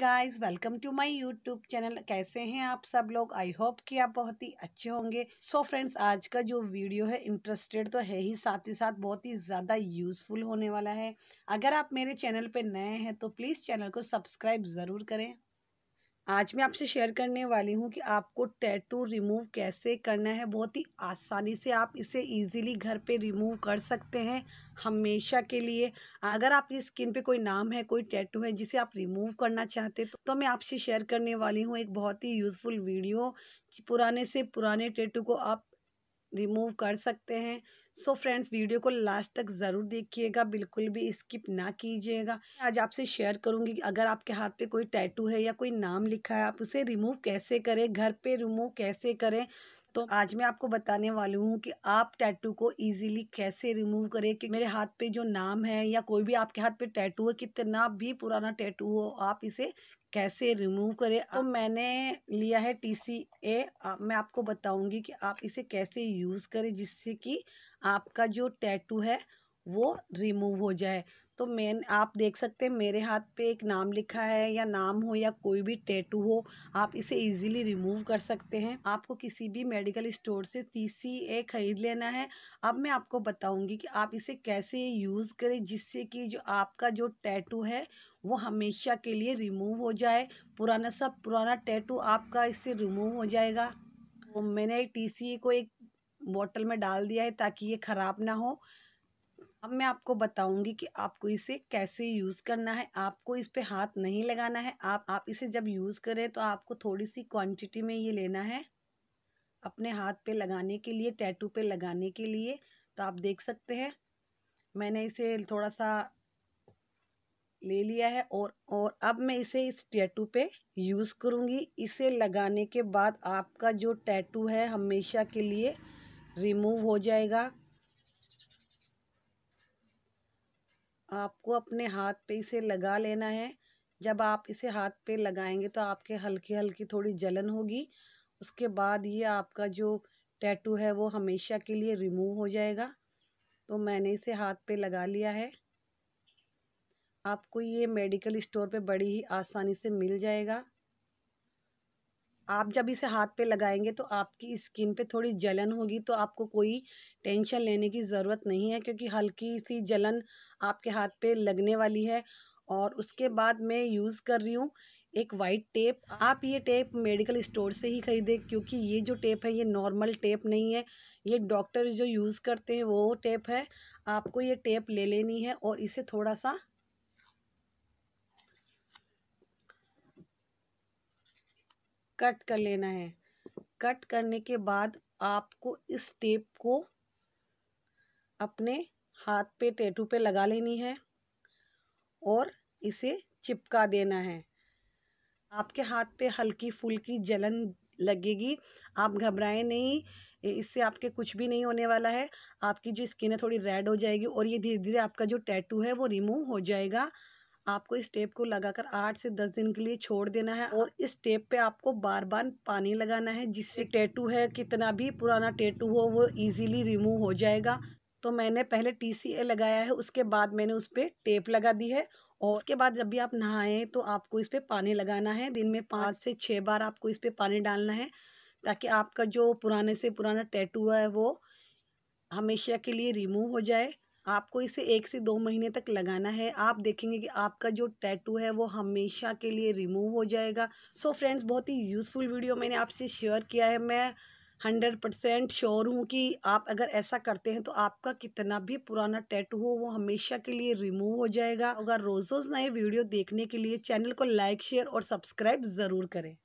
Guys welcome to my YouTube channel कैसे हैं आप सब लोग आई होप कि आप बहुत ही अच्छे होंगे सो so फ्रेंड्स आज का जो वीडियो है इंटरेस्टेड तो है ही साथ ही साथ बहुत ही ज़्यादा यूज़फुल होने वाला है अगर आप मेरे चैनल पे नए हैं तो प्लीज़ चैनल को सब्सक्राइब ज़रूर करें आज मैं आपसे शेयर करने वाली हूँ कि आपको टैटू रिमूव कैसे करना है बहुत ही आसानी से आप इसे इजीली घर पे रिमूव कर सकते हैं हमेशा के लिए अगर आपकी स्किन पे कोई नाम है कोई टैटू है जिसे आप रिमूव करना चाहते हैं तो मैं आपसे शेयर करने वाली हूँ एक बहुत ही यूज़फुल वीडियो पुराने से पुराने टैटू को आप रिमूव कर सकते हैं सो फ्रेंड्स वीडियो को लास्ट तक ज़रूर देखिएगा बिल्कुल भी स्किप ना कीजिएगा आज आपसे शेयर करूंगी कि अगर आपके हाथ पे कोई टैटू है या कोई नाम लिखा है आप उसे रिमूव कैसे करें घर पे रिमूव कैसे करें तो आज मैं आपको बताने वाली हूँ कि आप टैटू को इजीली कैसे रिमूव करें कि मेरे हाथ पे जो नाम है या कोई भी आपके हाथ पे टैटू है कितना भी पुराना टैटू हो आप इसे कैसे रिमूव करें तो मैंने लिया है टी सी ए मैं आपको बताऊँगी कि आप इसे कैसे यूज़ करें जिससे कि आपका जो टैटू है वो रिमूव हो जाए तो मैं आप देख सकते हैं मेरे हाथ पे एक नाम लिखा है या नाम हो या कोई भी टैटू हो आप इसे इजीली रिमूव कर सकते हैं आपको किसी भी मेडिकल स्टोर से टी सी ए ख़रीद लेना है अब मैं आपको बताऊंगी कि आप इसे कैसे यूज़ करें जिससे कि जो आपका जो टैटू है वो हमेशा के लिए रिमूव हो जाए पुराना सब पुराना टैटू आपका इससे रिमूव हो जाएगा तो मैंने टी सी ए को एक बॉटल में डाल दिया है ताकि ये ख़राब ना हो अब मैं आपको बताऊंगी कि आपको इसे कैसे यूज़ करना है आपको इस पर हाथ नहीं लगाना है आप आप इसे जब यूज़ करें तो आपको थोड़ी सी क्वांटिटी में ये लेना है अपने हाथ पे लगाने के लिए टैटू पे लगाने के लिए तो आप देख सकते हैं मैंने इसे थोड़ा सा ले लिया है और और अब मैं इसे इस टैटू पे यूज़ करूँगी इसे लगाने के बाद आपका जो टैटू है हमेशा के लिए रिमूव हो जाएगा आपको अपने हाथ पे इसे लगा लेना है जब आप इसे हाथ पे लगाएंगे तो आपके हल्की हल्की थोड़ी जलन होगी उसके बाद ये आपका जो टैटू है वो हमेशा के लिए रिमूव हो जाएगा तो मैंने इसे हाथ पे लगा लिया है आपको ये मेडिकल स्टोर पे बड़ी ही आसानी से मिल जाएगा आप जब इसे हाथ पे लगाएंगे तो आपकी स्किन पे थोड़ी जलन होगी तो आपको कोई टेंशन लेने की ज़रूरत नहीं है क्योंकि हल्की सी जलन आपके हाथ पे लगने वाली है और उसके बाद मैं यूज़ कर रही हूँ एक वाइट टेप आप ये टेप मेडिकल स्टोर से ही ख़रीदें क्योंकि ये जो टेप है ये नॉर्मल टेप नहीं है ये डॉक्टर जो यूज़ करते हैं वो टेप है आपको ये टेप ले लेनी है और इसे थोड़ा सा कट कर लेना है कट करने के बाद आपको इस टेप को अपने हाथ पे टैटू पे लगा लेनी है और इसे चिपका देना है आपके हाथ पे हल्की फुल्की जलन लगेगी आप घबराएं नहीं इससे आपके कुछ भी नहीं होने वाला है आपकी जो स्किन है थोड़ी रेड हो जाएगी और ये धीरे धीरे आपका जो टैटू है वो रिमूव हो जाएगा आपको इस टेप को लगाकर आठ से दस दिन के लिए छोड़ देना है और हाँ। इस टेप पे आपको बार बार पानी लगाना है जिससे टैटू है कितना भी पुराना टैटू हो वो इजीली रिमूव हो जाएगा तो मैंने पहले टी लगाया है उसके बाद मैंने उस पर टेप लगा दी है और उसके बाद जब भी आप नहाएं तो आपको इस पर पानी लगाना है दिन में पाँच से छः बार आपको इस पर पानी डालना है ताकि आपका जो पुराने से पुराना टैटू है वो हमेशा के लिए रिमूव हो जाए आपको इसे एक से दो महीने तक लगाना है आप देखेंगे कि आपका जो टैटू है वो हमेशा के लिए रिमूव हो जाएगा सो so फ्रेंड्स बहुत ही यूज़फुल वीडियो मैंने आपसे शेयर किया है मैं हंड्रेड परसेंट श्योर हूँ कि आप अगर ऐसा करते हैं तो आपका कितना भी पुराना टैटू हो वो हमेशा के लिए रिमूव हो जाएगा अगर रोज़ रोज़ नए वीडियो देखने के लिए चैनल को लाइक शेयर और सब्सक्राइब ज़रूर करें